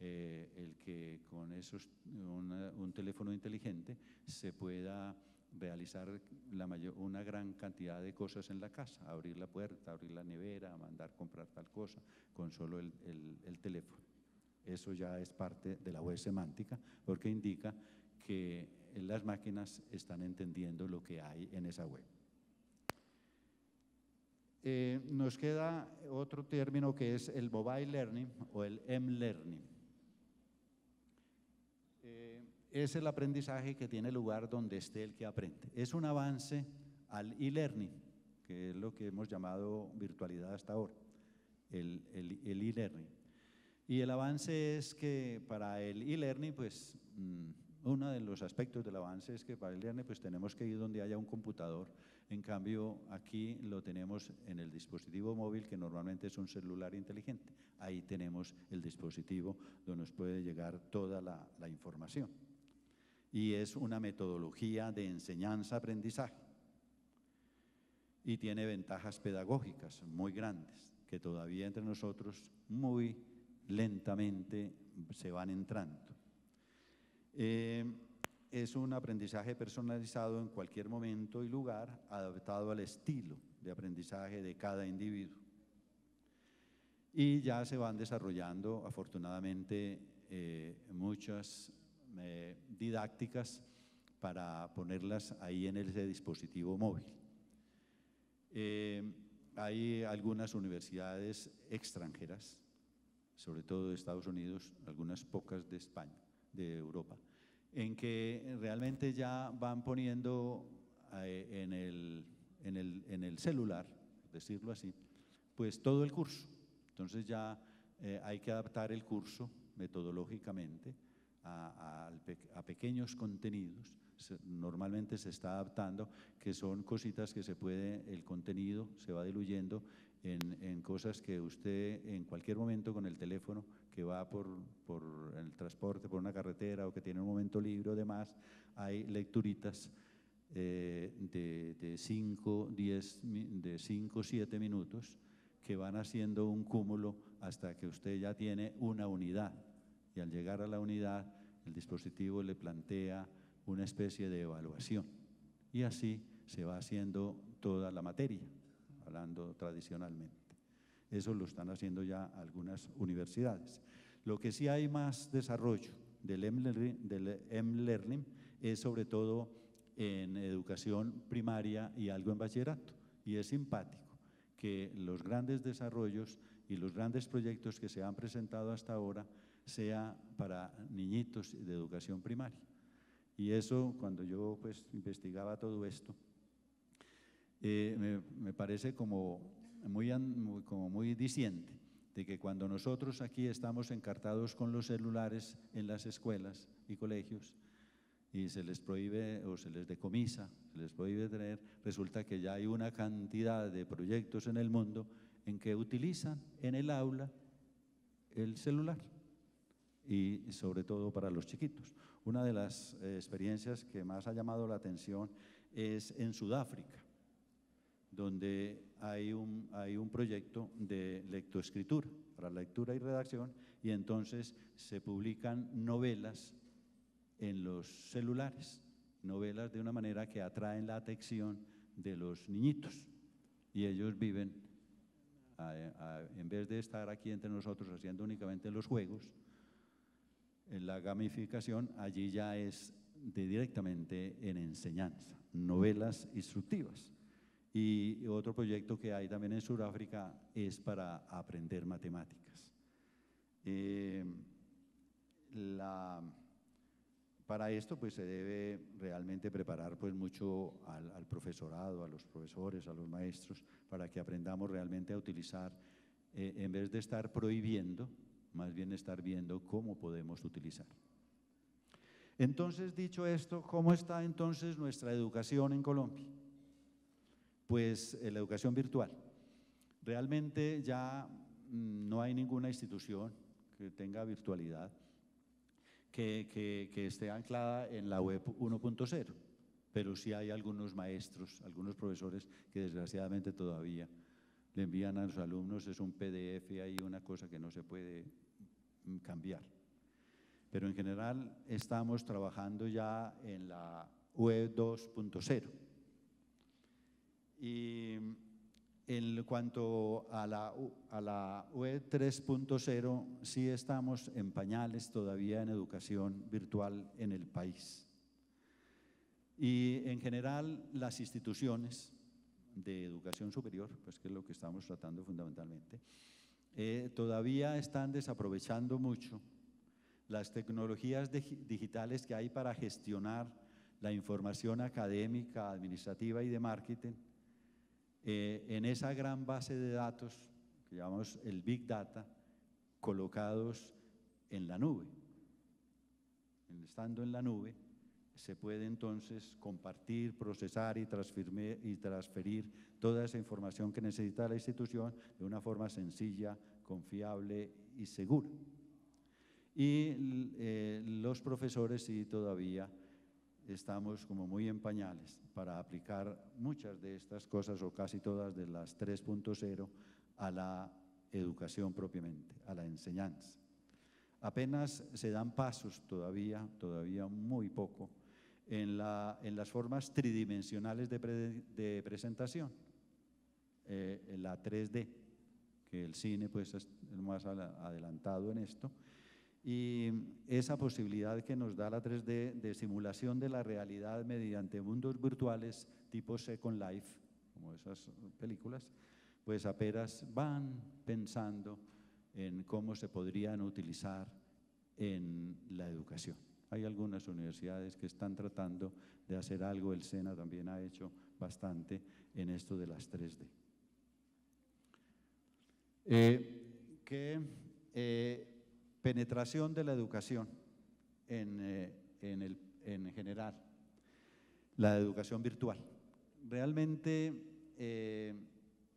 eh, el que con esos, un teléfono inteligente se pueda realizar la mayor, una gran cantidad de cosas en la casa, abrir la puerta, abrir la nevera, mandar comprar tal cosa, con solo el, el teléfono. Eso ya es parte de la web semántica, porque indica que las máquinas están entendiendo lo que hay en esa web. Eh, nos queda otro término que es el mobile learning o el M-learning. Eh, es el aprendizaje que tiene lugar donde esté el que aprende. Es un avance al e-learning, que es lo que hemos llamado virtualidad hasta ahora, el e-learning. y el avance es que para el e-learning, pues mm, uno de los aspectos del avance es que para el e-learning pues tenemos que ir donde haya un computador en cambio, aquí lo tenemos en el dispositivo móvil, que normalmente es un celular inteligente. Ahí tenemos el dispositivo donde nos puede llegar toda la, información. Y es una metodología de enseñanza-aprendizaje. Y tiene ventajas pedagógicas muy grandes, que todavía entre nosotros muy lentamente se van entrando. Eh, es un aprendizaje personalizado en cualquier momento y lugar, adaptado al estilo de aprendizaje de cada individuo. Y ya se van desarrollando, afortunadamente, eh, muchas eh, didácticas para ponerlas ahí en ese dispositivo móvil. Eh, hay algunas universidades extranjeras, sobre todo de Estados Unidos, algunas pocas de España, de Europa, en que realmente ya van poniendo eh, en el, en el, en el celular, decirlo así, pues todo el curso. Entonces ya eh, hay que adaptar el curso metodológicamente a, a, pequeños contenidos. normalmente se está adaptando, que son cositas que se puede, el contenido se va diluyendo en, en cosas que usted en cualquier momento con el teléfono que va por, el transporte, por una carretera o que tiene un momento libre o demás, hay lecturitas eh, de 5, de 5, 7 minutos que van haciendo un cúmulo hasta que usted ya tiene una unidad. Y al llegar a la unidad, el dispositivo le plantea una especie de evaluación. Y así se va haciendo toda la materia, hablando tradicionalmente. Eso lo están haciendo ya algunas universidades. Lo que sí hay más desarrollo del M-Learning es sobre todo en educación primaria y algo en bachillerato. Y es simpático que los grandes desarrollos y los grandes proyectos que se han presentado hasta ahora sea para niñitos de educación primaria. Y eso, cuando yo pues, investigaba todo esto, eh, me parece como muy, como muy disiente, de que cuando nosotros aquí estamos encartados con los celulares en las escuelas y colegios y se les prohíbe o se les decomisa, se les prohíbe tener, resulta que ya hay una cantidad de proyectos en el mundo en que utilizan en el aula el celular y sobre todo para los chiquitos. Una de las eh, experiencias que más ha llamado la atención es en Sudáfrica, donde hay un, hay un proyecto de lectoescritura, para lectura y redacción, y entonces se publican novelas en los celulares, novelas de una manera que atraen la atención de los niñitos. Y ellos viven, en vez de estar aquí entre nosotros haciendo únicamente los juegos, en la gamificación allí ya es directamente en enseñanza, novelas instructivas. Y otro proyecto que hay también en Sudáfrica es para aprender matemáticas. Eh, para esto pues, se debe realmente preparar pues, mucho al, profesorado, a los profesores, a los maestros, para que aprendamos realmente a utilizar, eh, en vez de estar prohibiendo, más bien estar viendo cómo podemos utilizar. Entonces, dicho esto, ¿cómo está entonces nuestra educación en Colombia? pues eh, la educación virtual. Realmente ya mm, no hay ninguna institución que tenga virtualidad que, esté anclada en la web 1.0, pero sí hay algunos maestros, algunos profesores que desgraciadamente todavía le envían a los alumnos, es un PDF, hay una cosa que no se puede mm, cambiar. Pero en general estamos trabajando ya en la web 2.0 y en cuanto a la, a la UE 3.0, sí estamos en pañales todavía en educación virtual en el país. Y en general las instituciones de educación superior, pues que es lo que estamos tratando fundamentalmente, eh, todavía están desaprovechando mucho las tecnologías digitales que hay para gestionar la información académica, administrativa y de marketing eh, en esa gran base de datos que llamamos el Big Data, colocados en la nube. Estando en la nube, se puede entonces compartir, procesar y transferir, y transferir toda esa información que necesita la institución de una forma sencilla, confiable y segura. Y eh, los profesores y todavía estamos como muy en pañales para aplicar muchas de estas cosas o casi todas de las 3.0 a la educación propiamente, a la enseñanza. Apenas se dan pasos todavía, todavía muy poco, en, la, en las formas tridimensionales de, presentación, eh, la 3D, que el cine pues, es más adelantado en esto, y esa posibilidad que nos da la 3D de simulación de la realidad mediante mundos virtuales tipo Second Life, como esas películas, pues apenas van pensando en cómo se podrían utilizar en la educación. Hay algunas universidades que están tratando de hacer algo, el SENA también ha hecho bastante en esto de las 3D. Eh, que eh, Penetración de la educación eh, en, general, la educación virtual. Realmente eh,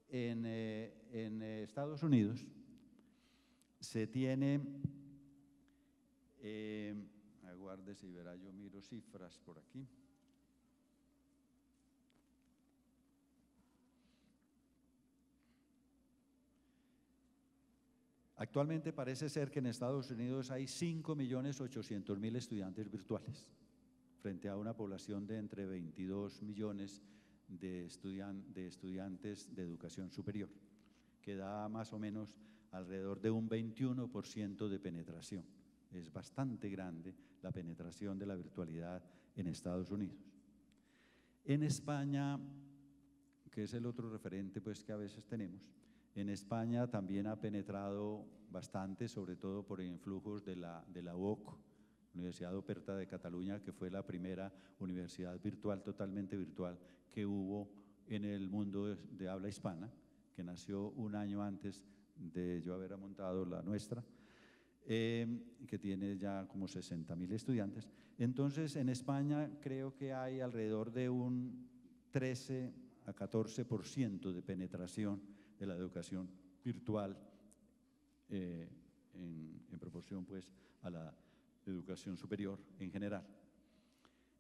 en, eh, en Estados Unidos se tiene, aguarde si verá, yo miro cifras por aquí. Actualmente parece ser que en Estados Unidos hay 5.800.000 estudiantes virtuales, frente a una población de entre 22 millones de, de estudiantes de educación superior, que da más o menos alrededor de un 21% de penetración. Es bastante grande la penetración de la virtualidad en Estados Unidos. En España, que es el otro referente pues, que a veces tenemos, en España también ha penetrado bastante, sobre todo por influjos de la, de la UOC, Universidad Operta de Cataluña, que fue la primera universidad virtual, totalmente virtual, que hubo en el mundo de habla hispana, que nació un año antes de yo haber montado la nuestra, em, que tiene ya como 60.000 estudiantes. Entonces, en España creo que hay alrededor de un 13 a 14% de penetración de la educación virtual eh, en, proporción pues, a la educación superior en general.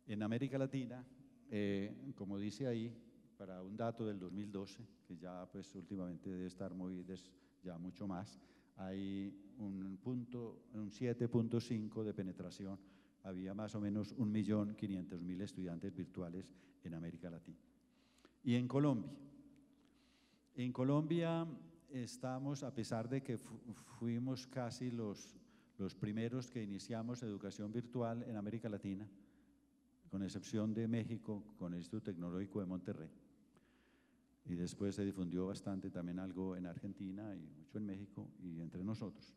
En América Latina, eh, como dice ahí, para un dato del 2012, que ya pues últimamente debe estar muy ya mucho más, hay un un 7.5 de penetración. Había más o menos 1.500.000 estudiantes virtuales en América Latina. Y en Colombia, en Colombia estamos, a pesar de que fuimos casi los, los primeros que iniciamos educación virtual en América Latina, con excepción de México, con el Instituto Tecnológico de Monterrey. Y después se difundió bastante también algo en Argentina y mucho en México y entre nosotros.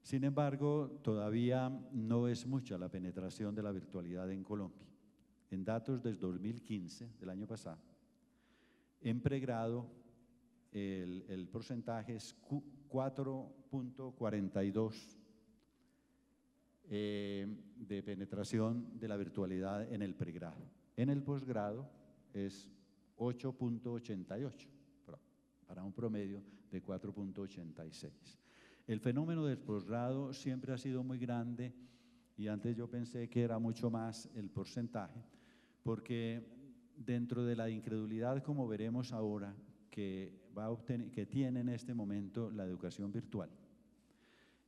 Sin embargo, todavía no es mucha la penetración de la virtualidad en Colombia. En datos desde 2015, del año pasado, en pregrado el, porcentaje es 4.42 eh, de penetración de la virtualidad en el pregrado. En el posgrado es 8.88, para un promedio de 4.86. El fenómeno del posgrado siempre ha sido muy grande y antes yo pensé que era mucho más el porcentaje, porque dentro de la incredulidad, como veremos ahora, que va a obtener, que tiene en este momento la educación virtual.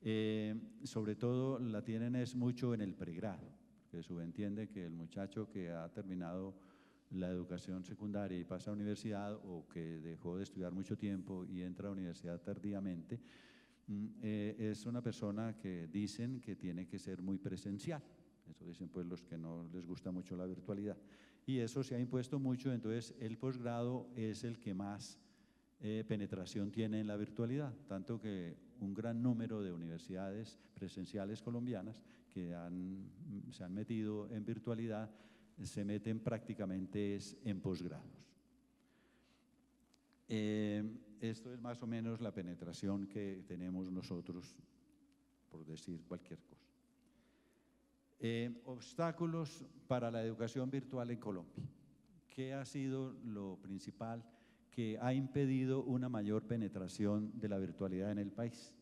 Eh, sobre todo la tienen es mucho en el pregrado, que subentiende que el muchacho que ha terminado la educación secundaria y pasa a universidad o que dejó de estudiar mucho tiempo y entra a universidad tardíamente, mm, eh, es una persona que dicen que tiene que ser muy presencial. Eso dicen pues los que no les gusta mucho la virtualidad. Y eso se ha impuesto mucho, entonces el posgrado es el que más eh, penetración tiene en la virtualidad, tanto que un gran número de universidades presenciales colombianas que se han metido en virtualidad se meten prácticamente en posgrados. Eh, esto es más o menos la penetración que tenemos nosotros, por decir cualquier cosa. Eh, obstáculos para la educación virtual en Colombia. ¿Qué ha sido lo principal? que ha impedido una mayor penetración de la virtualidad en el país.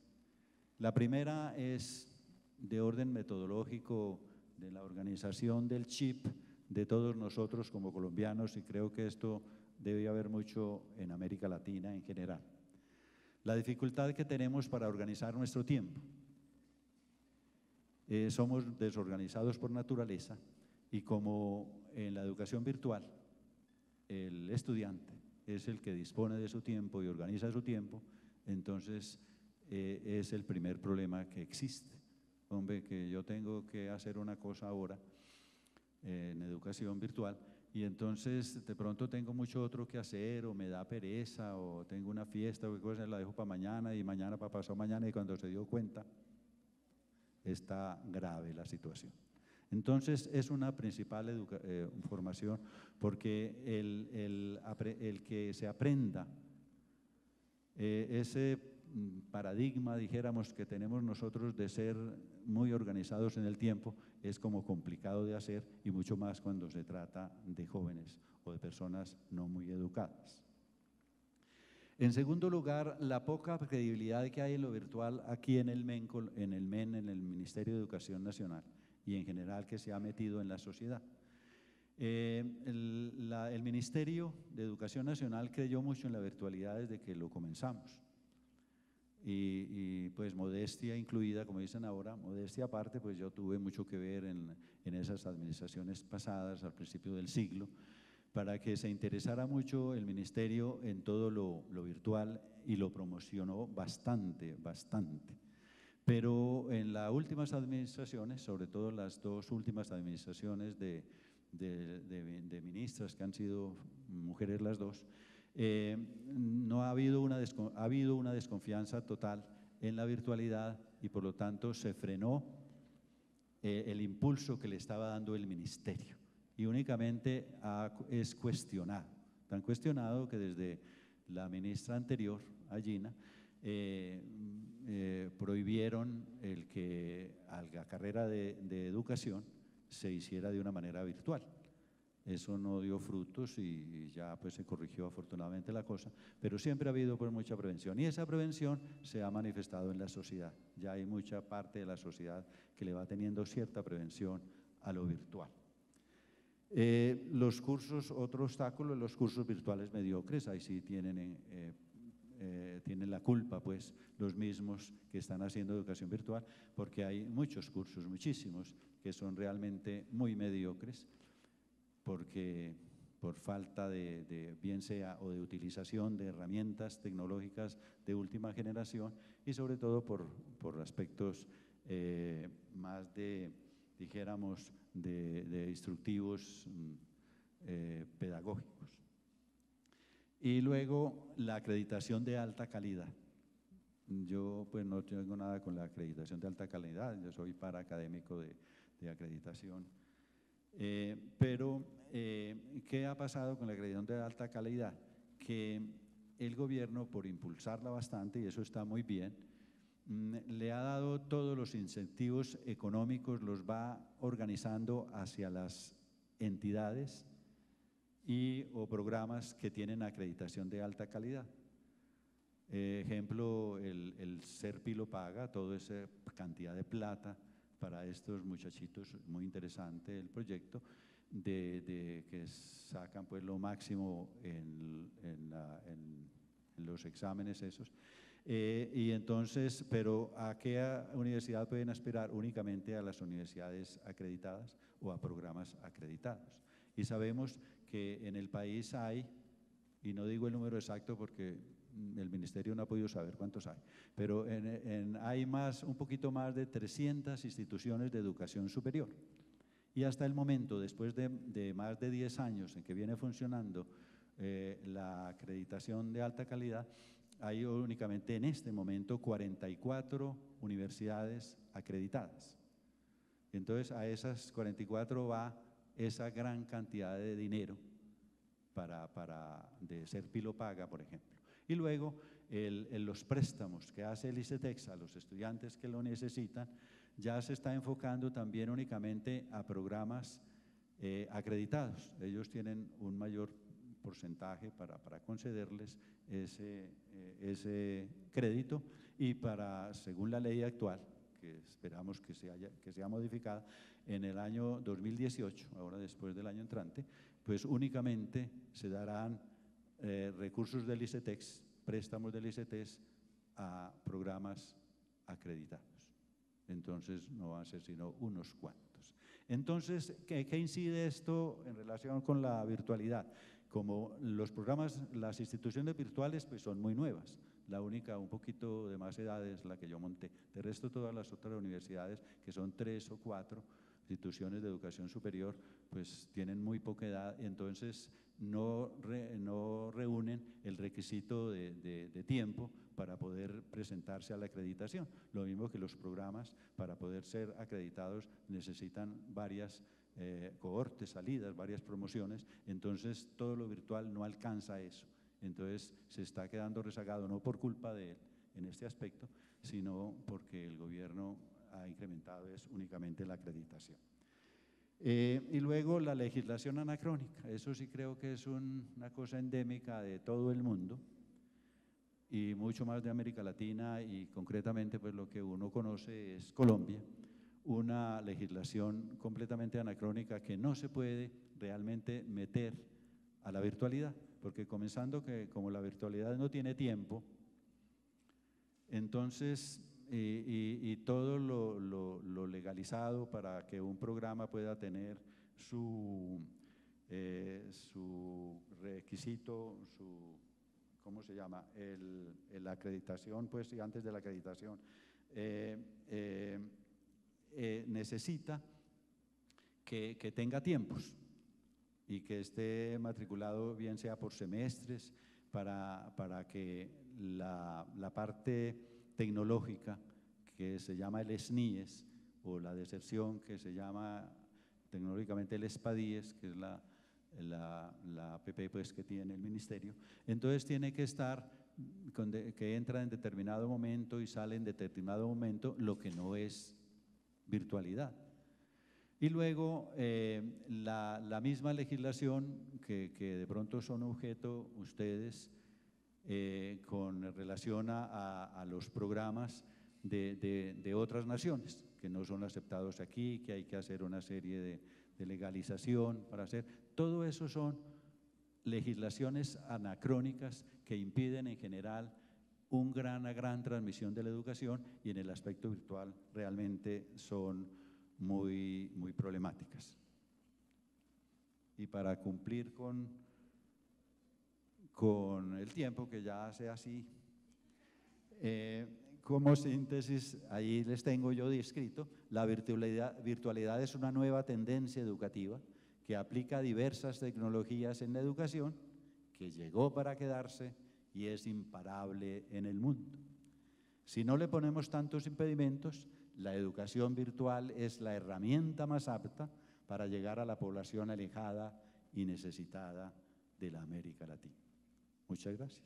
La primera es de orden metodológico de la organización del chip de todos nosotros como colombianos y creo que esto debe haber mucho en América Latina en general. La dificultad que tenemos para organizar nuestro tiempo. Eh, somos desorganizados por naturaleza y como en la educación virtual, el estudiante es el que dispone de su tiempo y organiza su tiempo, entonces eh, es el primer problema que existe. Hombre, que yo tengo que hacer una cosa ahora eh, en educación virtual y entonces de pronto tengo mucho otro que hacer o me da pereza o tengo una fiesta o qué cosa, la dejo para mañana y mañana para pasado mañana y cuando se dio cuenta está grave la situación. Entonces es una principal eh, formación porque el, que se aprenda eh, ese mm, paradigma, dijéramos, que tenemos nosotros de ser muy organizados en el tiempo es como complicado de hacer y mucho más cuando se trata de jóvenes o de personas no muy educadas. En segundo lugar, la poca credibilidad que hay en lo virtual aquí en el, MEN, en el Ministerio de Educación Nacional y en general que se ha metido en la sociedad. Eh, el, Ministerio de Educación Nacional creyó mucho en la virtualidad desde que lo comenzamos. Y, y, pues modestia incluida, como dicen ahora, modestia aparte, pues yo tuve mucho que ver en, en esas administraciones pasadas al principio del siglo para que se interesara mucho el ministerio en todo lo, lo virtual y lo promocionó bastante, bastante. Pero en las últimas administraciones, sobre todo las dos últimas administraciones de, ministras que han sido mujeres las dos, eh, no ha habido, una ha habido una desconfianza total en la virtualidad y por lo tanto se frenó eh, el impulso que le estaba dando el ministerio y únicamente es cuestionado, tan cuestionado que desde la ministra anterior, Allina, eh, eh, prohibieron el que la carrera de, educación se hiciera de una manera virtual. Eso no dio frutos y, ya pues se corrigió afortunadamente la cosa, pero siempre ha habido pues mucha prevención y esa prevención se ha manifestado en la sociedad. Ya hay mucha parte de la sociedad que le va teniendo cierta prevención a lo virtual. Eh, los cursos, otro obstáculo, los cursos virtuales mediocres, ahí sí tienen eh, eh, tienen la culpa, pues, los mismos que están haciendo educación virtual, porque hay muchos cursos, muchísimos, que son realmente muy mediocres, porque por falta de, bien sea o de utilización de herramientas tecnológicas de última generación y sobre todo por, aspectos eh, más de, dijéramos, de, instructivos mm, eh, pedagógicos. Y luego la acreditación de alta calidad. Yo pues no tengo nada con la acreditación de alta calidad, yo soy para académico de, de acreditación. Eh, pero, eh, ¿qué ha pasado con la acreditación de alta calidad? Que el gobierno, por impulsarla bastante, y eso está muy bien, mm, le ha dado todos los incentivos económicos, los va organizando hacia las entidades y o programas que tienen acreditación de alta calidad. Eh, ejemplo, el, el Serpi lo paga, toda esa cantidad de plata para estos muchachitos, muy interesante el proyecto, de, de que sacan pues lo máximo en, en, la, en, los exámenes esos. Eh, y entonces, pero ¿a qué universidad pueden aspirar? Únicamente a las universidades acreditadas o a programas acreditados. Y sabemos que en el país hay, y no digo el número exacto porque el ministerio no ha podido saber cuántos hay, pero en, hay más, un poquito más de 300 instituciones de educación superior. Y hasta el momento, después de, más de 10 años en que viene funcionando eh, la acreditación de alta calidad, hay únicamente en este momento 44 universidades acreditadas. Entonces a esas 44 va esa gran cantidad de dinero para, para de ser pilopaga, por ejemplo. Y luego los préstamos que hace el ICETEX a los estudiantes que lo necesitan, ya se está enfocando también únicamente a programas eh, acreditados. Ellos tienen un mayor porcentaje para, para concederles ese, eh, ese crédito y para, según la ley actual, que esperamos que que sea modificada en el año 2018, ahora después del año entrante, pues únicamente se darán eh, recursos del ICETEX, préstamos del ICETEX a programas acreditados. Entonces no van a ser sino unos cuantos. Entonces, ¿qué, ¿qué, incide esto en relación con la virtualidad? Como los programas, las instituciones virtuales pues son muy nuevas la única un poquito de más edad es la que yo monté. De resto, todas las otras universidades, que son tres o cuatro instituciones de educación superior, pues tienen muy poca edad, entonces no, reúnen el requisito de, tiempo para poder presentarse a la acreditación. Lo mismo que los programas para poder ser acreditados necesitan varias eh, cohortes, salidas, varias promociones, entonces todo lo virtual no alcanza eso. Entonces se está quedando rezagado, no por culpa de él en este aspecto, sino porque el gobierno ha incrementado es únicamente la acreditación. Eh, y luego la legislación anacrónica, eso sí creo que es una cosa endémica de todo el mundo y mucho más de América Latina y concretamente pues lo que uno conoce es Colombia, una legislación completamente anacrónica que no se puede realmente meter a la virtualidad porque comenzando que como la virtualidad no tiene tiempo, entonces y, todo lo, legalizado para que un programa pueda tener su, eh, requisito, su, ¿cómo se llama? La acreditación, pues, y antes de la acreditación, eh, eh, necesita que tenga tiempos y que esté matriculado bien sea por semestres para, para que la, la, parte tecnológica que se llama el SNIES e o la deserción que se llama tecnológicamente el SPADIES, e que es la, la, la PP pues, que tiene el ministerio, entonces tiene que estar que entra en determinado momento y sale en determinado momento, lo que no es virtualidad. Y luego eh, la, misma legislación que, de pronto son objeto ustedes eh, con relación a, los programas de, otras naciones que no son aceptados aquí, que hay que hacer una serie de, legalización para hacer. Todo eso son legislaciones anacrónicas que impiden en general una gran, gran transmisión de la educación y en el aspecto virtual realmente son muy, muy problemáticas. Y para cumplir con, con el tiempo, que ya hace así, eh, como síntesis, ahí les tengo yo descrito, la virtualidad, virtualidad es una nueva tendencia educativa que aplica diversas tecnologías en la educación, que llegó para quedarse y es imparable en el mundo. Si no le ponemos tantos impedimentos, la educación virtual es la herramienta más apta para llegar a la población alejada y necesitada de la América Latina. Muchas gracias.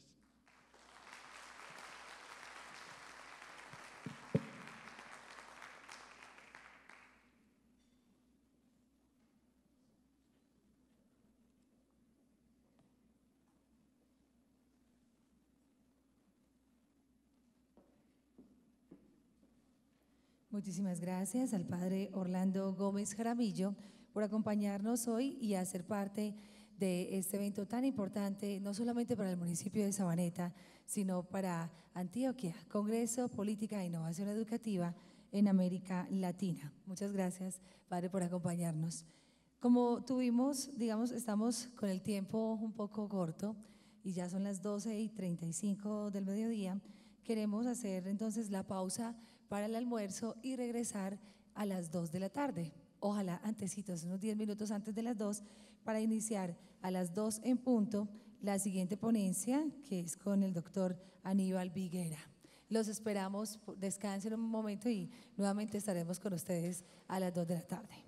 Muchísimas gracias al padre Orlando Gómez Jaramillo por acompañarnos hoy y hacer parte de este evento tan importante, no solamente para el municipio de Sabaneta, sino para Antioquia, Congreso Política e Innovación Educativa en América Latina. Muchas gracias, Padre, por acompañarnos. Como tuvimos, digamos, estamos con el tiempo un poco corto y ya son las 12 y 35 del mediodía, queremos hacer entonces la pausa para el almuerzo y regresar a las 2 de la tarde. Ojalá antecitos, unos 10 minutos antes de las 2, para iniciar a las 2 en punto la siguiente ponencia, que es con el doctor Aníbal Viguera. Los esperamos, descansen un momento y nuevamente estaremos con ustedes a las 2 de la tarde.